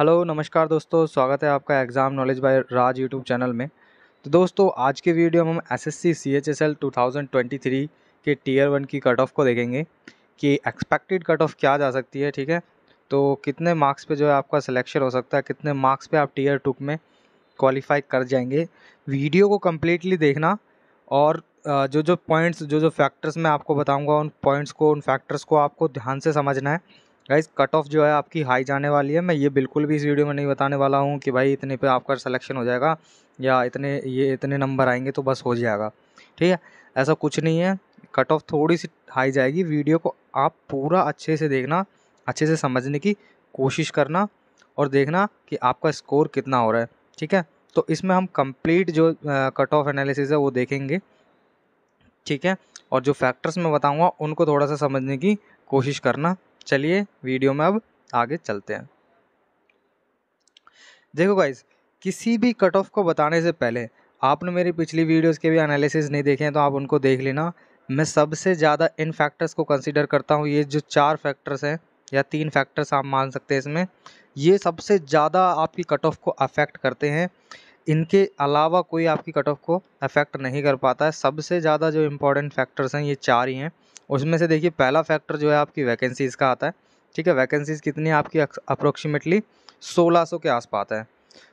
hello नमस्कार दोस्तों स्वागत है आपका exam knowledge by Raj YouTube channel में तो दोस्तों आज के वीडियो में हम S S C C H S L two thousand twenty three के टीयर वन की कट ऑफ को देखेंगे कि एक्सपेक्टेड कट ऑफ क्या जा सकती है ठीक है तो कितने मार्क्स पे जो है आपका सिलेक्शन हो सकता है कितने मार्क्स पे आप टीयर टू में क्वालिफाई कर जाएंगे वीडियो को कम्प्लीटली देखना और जो जो पॉइंट्स जो जो फैक्टर्स मैं आपको बताऊँगा उन पॉइंट्स को उन फैक्टर्स को आपको ध्यान से समझना है गाइस कट ऑफ जो है आपकी हाई जाने वाली है मैं ये बिल्कुल भी इस वीडियो में नहीं बताने वाला हूँ कि भाई इतने पे आपका सिलेक्शन हो जाएगा या इतने ये इतने नंबर आएंगे तो बस हो जाएगा ठीक है ऐसा कुछ नहीं है कट ऑफ थोड़ी सी हाई जाएगी वीडियो को आप पूरा अच्छे से देखना अच्छे से समझने की कोशिश करना और देखना कि आपका स्कोर कितना हो रहा है ठीक है तो इसमें हम कंप्लीट जो कट ऑफ एनालिसिस है वो देखेंगे ठीक है और जो फैक्टर्स मैं बताऊंगा उनको थोड़ा सा समझने की कोशिश करना चलिए वीडियो में अब आगे चलते हैं देखो गाइज किसी भी कट ऑफ को बताने से पहले आपने मेरी पिछली वीडियोस के भी एनालिसिस नहीं देखे हैं तो आप उनको देख लेना मैं सबसे ज़्यादा इन फैक्टर्स को कंसिडर करता हूँ ये जो चार फैक्टर्स हैं या तीन फैक्टर्स आप मान सकते हैं इसमें ये सबसे ज़्यादा आपकी कट ऑफ को अफेक्ट करते हैं इनके अलावा कोई आपकी कट ऑफ को अफेक्ट नहीं कर पाता है सबसे ज़्यादा जो इम्पोर्टेंट फैक्टर्स हैं ये चार ही हैं उसमें से देखिए पहला फैक्टर जो है आपकी वैकेंसीज़ का आता है ठीक है वैकेंसीज़ कितनी आपकी अप्रोक्सीमेटली सोलह सौ के आसपास है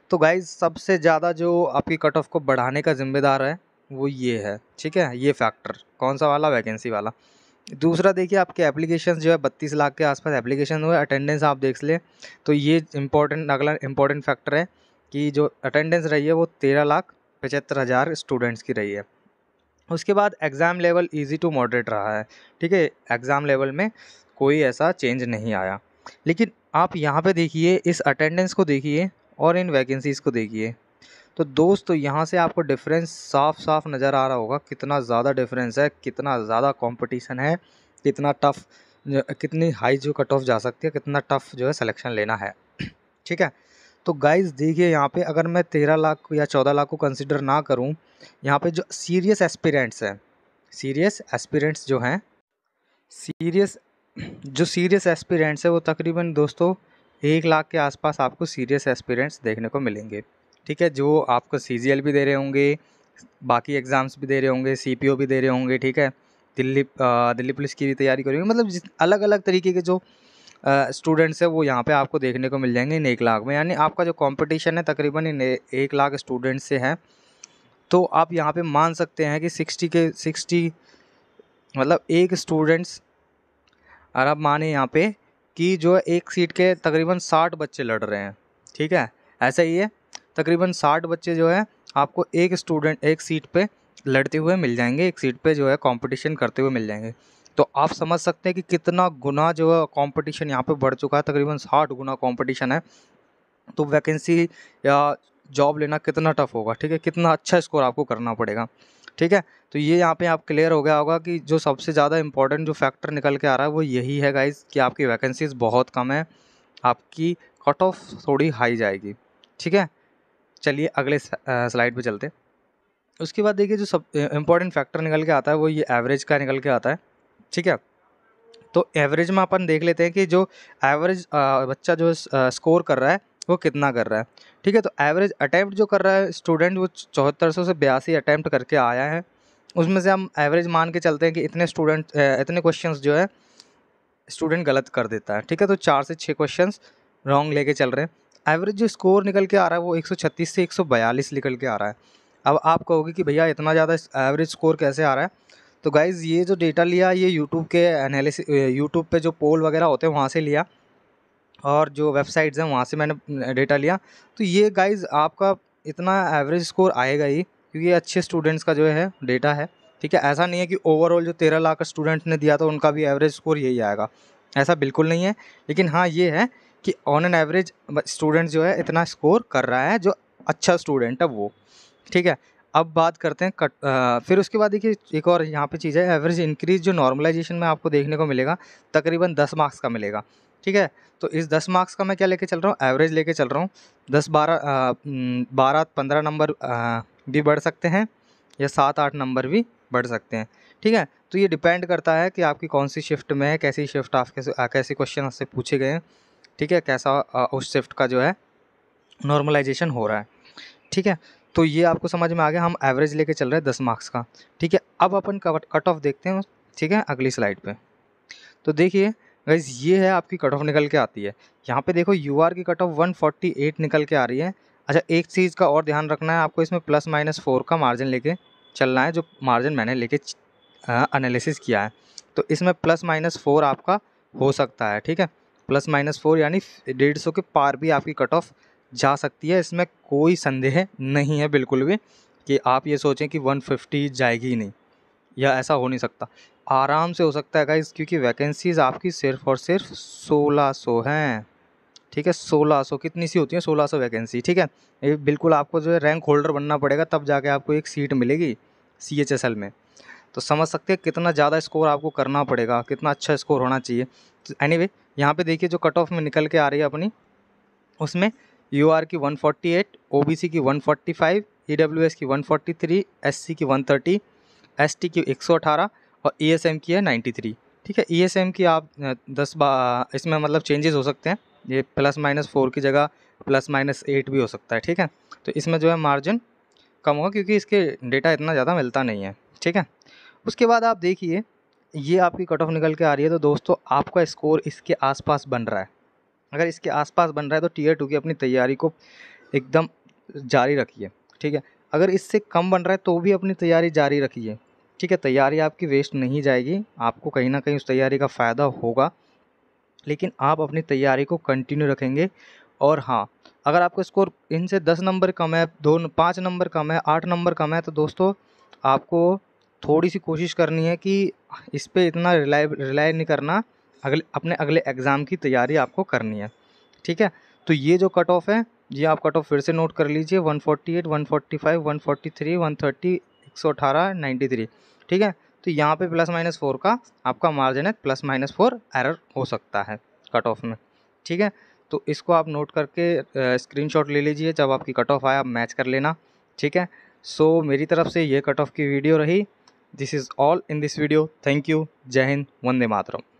तो गाइज सबसे ज़्यादा जो आपकी कट ऑफ को बढ़ाने का जिम्मेदार है वो ये है ठीक है ये फैक्टर कौन सा वाला वैकेंसी वाला दूसरा देखिए आपके एप्लीकेशन जो है बत्तीस लाख के आसपास एप्लीकेशन हुए अटेंडेंस आप देख लें तो ये इम्पोर्टेंट अगला इंपॉर्टेंट फैक्टर है कि जो अटेंडेंस रही है वो तेरह लाख पचहत्तर हज़ार स्टूडेंट्स की रही है उसके बाद exam level easy to moderate रहा है ठीक है एग्ज़ाम लेवल में कोई ऐसा चेंज नहीं आया लेकिन आप यहाँ पे देखिए इस अटेंडेंस को देखिए और इन वैकेंसीज़ को देखिए तो दोस्तों यहाँ से आपको डिफरेंस साफ साफ नज़र आ रहा होगा कितना ज़्यादा डिफरेंस है कितना ज़्यादा कॉम्पिटिशन है कितना टफ़ कितनी हाई जो कट ऑफ जा सकती है कितना टफ़ जो है सलेक्शन लेना है ठीक है तो गाइस देखिए यहाँ पे अगर मैं तेरह लाख या चौदह लाख को कंसिडर ना करूँ यहाँ पे जो सीरियस एस्पिरेंट्स हैं सीरियस एस्पिरेंट्स जो हैं सीरियस जो सीरियस एस्पिरेंट्स हैं वो तकरीबन दोस्तों एक लाख के आसपास आपको सीरियस एस्पिरेंट्स देखने को मिलेंगे ठीक है जो आपको सी भी दे रहे होंगे बाकी एग्ज़ाम्स भी दे रहे होंगे सी भी दे रहे होंगे ठीक है दिल्ली दिल्ली पुलिस की भी तैयारी करेंगे मतलब अलग अलग तरीके के जो स्टूडेंट्स है वो यहाँ पे आपको देखने को मिल जाएंगे इन एक लाख में यानी आपका जो कंपटीशन है तकरीबन इन एक लाख स्टूडेंट्स से हैं तो आप यहाँ पे मान सकते हैं कि सिक्सटी के सिक्सटी मतलब एक स्टूडेंट्स और आप माने यहाँ पे कि जो एक सीट के तकरीबन साठ बच्चे लड़ रहे हैं ठीक है ऐसा ही है तकरीबन साठ बच्चे जो है आपको एक स्टूडेंट एक सीट पर लड़ते हुए मिल जाएंगे एक सीट पर जो है कंपटीशन करते हुए मिल जाएंगे तो आप समझ सकते हैं कि कितना गुना जो है कॉम्पिटिशन यहाँ पर बढ़ चुका है तकरीबन साठ गुना कॉम्पिटिशन है तो वैकेंसी या जॉब लेना कितना टफ होगा ठीक है कितना अच्छा स्कोर आपको करना पड़ेगा ठीक है तो ये यहाँ पे आप क्लियर हो गया होगा कि जो सबसे ज़्यादा इंपॉर्टेंट जो फैक्टर निकल के आ रहा है वो यही है गाइज कि आपकी वैकेंसीज बहुत कम है आपकी कट ऑफ थोड़ी हाई जाएगी ठीक है चलिए अगले स्लाइड पे चलते उसके बाद देखिए जो सब इम्पॉर्टेंट फैक्टर निकल के आता है वो ये एवरेज का निकल के आता है ठीक है तो एवरेज में अपन देख लेते हैं कि जो एवरेज बच्चा जो स्कोर कर रहा है वो कितना कर रहा है ठीक है तो एवरेज अटैम्प्ट जो कर रहा है स्टूडेंट वो चौहत्तर सौ से बयासी अटैम्प्ट करके आया है उसमें से हम एवरेज मान के चलते हैं कि इतने स्टूडेंट इतने क्वेश्चन जो है स्टूडेंट गलत कर देता है ठीक है तो चार से छः क्वेश्चन रॉन्ग लेके चल रहे हैं एवरेज जो स्कोर निकल के आ रहा है वो 136 से 142 निकल के आ रहा है अब आप कहोगे कि भैया इतना ज़्यादा एवरेज स्कोर कैसे आ रहा है तो गाइज़ ये जो डेटा लिया ये यूट्यूब के एनालिस यूट्यूब पे जो पोल वगैरह होते हैं वहाँ से लिया और जो वेबसाइट्स हैं वहाँ से मैंने डेटा लिया तो ये गाइज़ आपका इतना एवरेज स्कोर आएगा ही क्योंकि अच्छे स्टूडेंट्स का जो है डेटा है ठीक है ऐसा नहीं है कि ओवरऑल जो तेरह लाख स्टूडेंट्स ने दिया था उनका भी एवरेज स्कोर यही आएगा ऐसा बिल्कुल नहीं है लेकिन हाँ ये है कि ऑन एन एवरेज स्टूडेंट जो है इतना स्कोर कर रहा है जो अच्छा स्टूडेंट है वो ठीक है अब बात करते हैं कट आ, फिर उसके बाद देखिए एक और यहाँ पे चीज़ है एवरेज इंक्रीज जो नॉर्मलाइजेशन में आपको देखने को मिलेगा तकरीबन दस मार्क्स का मिलेगा ठीक है तो इस दस मार्क्स का मैं क्या लेके चल रहा हूँ एवरेज लेके चल रहा हूँ दस बारह बारह पंद्रह नंबर भी बढ़ सकते हैं या सात आठ नंबर भी बढ़ सकते हैं ठीक है तो ये डिपेंड करता है कि आपकी कौन सी शिफ्ट में है कैसी शिफ्ट आप कैसे कैसे क्वेश्चन आपसे पूछे गए हैं ठीक है कैसा उस शिफ्ट का जो है नॉर्मलाइजेशन हो रहा है ठीक है तो ये आपको समझ में आ गया हम एवरेज लेके चल रहे हैं दस मार्क्स का ठीक है अब अपन कट ऑफ देखते हैं ठीक है अगली स्लाइड पे तो देखिए गाइज ये है आपकी कट ऑफ निकल के आती है यहाँ पे देखो यू आर की कट ऑफ वन निकल के आ रही है अच्छा एक चीज़ का और ध्यान रखना है आपको इसमें प्लस माइनस फोर का मार्जिन लेके चलना है जो मार्जिन मैंने लेके अनालिसिस किया है तो इसमें प्लस माइनस फोर आपका हो सकता है ठीक है प्लस माइनस फोर यानी डेढ़ सौ के पार भी आपकी कट ऑफ जा सकती है इसमें कोई संदेह नहीं है बिल्कुल भी कि आप ये सोचें कि 150 जाएगी ही नहीं या ऐसा हो नहीं सकता आराम से हो सकता है गाइज क्योंकि वैकेंसीज़ आपकी सिर्फ़ और सिर्फ 1600 हैं ठीक है 1600 कितनी सी होती है 1600 वैकेंसी ठीक है ये बिल्कुल आपको जो है रैंक होल्डर बनना पड़ेगा तब जाके आपको एक सीट मिलेगी सी एच एस एल में तो समझ सकते हैं कितना ज़्यादा स्कोर आपको करना पड़ेगा कितना अच्छा स्कोर होना चाहिए एनी वे यहाँ पर देखिए जो कट ऑफ में निकल के आ रही है अपनी उसमें यू आर की 148, ओबीसी की 145, एस e की 143, एससी की 130, एसटी की 118 और ईएसएम e की है 93 ठीक है ईएसएम e की आप दस बा इसमें मतलब चेंजेस हो सकते हैं ये प्लस माइनस फोर की जगह प्लस माइनस एट भी हो सकता है ठीक है तो इसमें जो है मार्जिन कम होगा क्योंकि इसके डेटा इतना ज़्यादा मिलता नहीं है ठीक है उसके बाद आप देखिए ये आपकी कट ऑफ निकल के आ रही है तो दोस्तों आपका स्कोर इसके आसपास बन रहा है अगर इसके आसपास बन रहा है तो टीयर टू की अपनी तैयारी को एकदम जारी रखिए ठीक है अगर इससे कम बन रहा है तो भी अपनी तैयारी जारी रखिए ठीक है तैयारी आपकी वेस्ट नहीं जाएगी आपको कहीं ना कहीं उस तैयारी का फ़ायदा होगा लेकिन आप अपनी तैयारी को कंटिन्यू रखेंगे और हाँ अगर आपका स्कोर इनसे दस नंबर कम है दो पाँच नंबर कम है आठ नंबर कम है तो दोस्तों आपको थोड़ी सी कोशिश करनी है कि इस पर इतना रिलाई रिलाई नहीं करना अगले अपने अगले एग्ज़ाम की तैयारी आपको करनी है ठीक है तो ये जो कट ऑफ है ये आप कट ऑफ फिर से नोट कर लीजिए 148, 145, 143, 130, 118, 93 ठीक है तो यहाँ पे प्लस माइनस फोर का आपका मार्जिन है प्लस माइनस फोर एरर हो सकता है कट ऑफ में ठीक है तो इसको आप नोट करके स्क्रीनशॉट ले लीजिए जब आपकी कट ऑफ आए आप मैच कर लेना ठीक है सो so, मेरी तरफ से ये कट ऑफ की वीडियो रही this is all in this video thank you जय हिंद वंदे मातरम